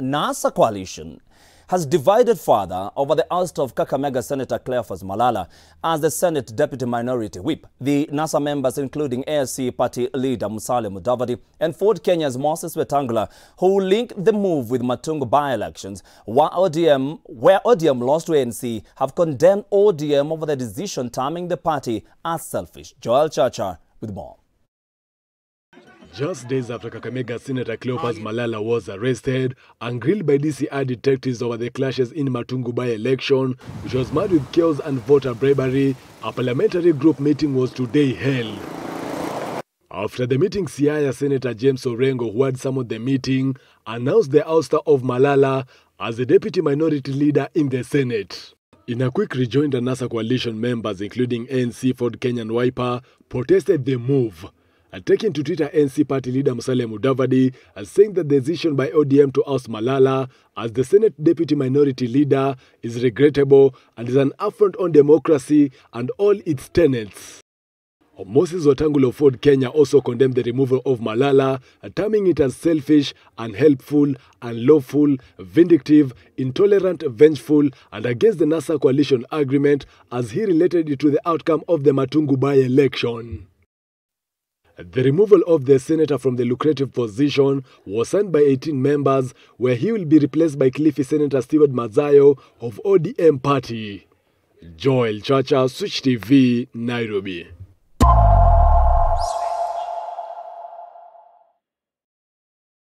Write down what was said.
NASA coalition has divided further over the oust of Kakamega Senator Cleophas Malala as the Senate Deputy Minority Whip. The NASA members, including ASC Party leader Musalia Mudavadi and Ford Kenya's Moses Wetangula, who link the move with Matungu by-elections, where ODM, where ODM lost to ANC, have condemned ODM over the decision terming the party as selfish. Joel Chacha with more. Just days after Kakamega Senator Cleopas Malala was arrested and grilled by DCI detectives over the clashes in Matungu by-election, which was marred with chaos and voter bribery, a parliamentary group meeting was today held. After the meeting, CIA Senator James Orengo, who had summoned the meeting, announced the ouster of Malala as the deputy minority leader in the Senate. In a quick rejoinder, NASA coalition members, including ANC, Ford Kenyan Wiper, protested the move, Attacking to Twitter NC party leader Musalia Mudavadi as saying the decision by ODM to oust Malala as the Senate deputy minority leader is regrettable and is an affront on democracy and all its tenets. Moses Wetang'ula of Ford Kenya also condemned the removal of Malala, terming it as selfish, unhelpful, unlawful, vindictive, intolerant, vengeful, and against the NASA coalition agreement as he related it to the outcome of the Matungu by-election. The removal of the senator from the lucrative position was signed by 18 members, where he will be replaced by Cliffy Senator Stewart Mazayo of ODM Party. Joel Chacha, Switch TV, Nairobi.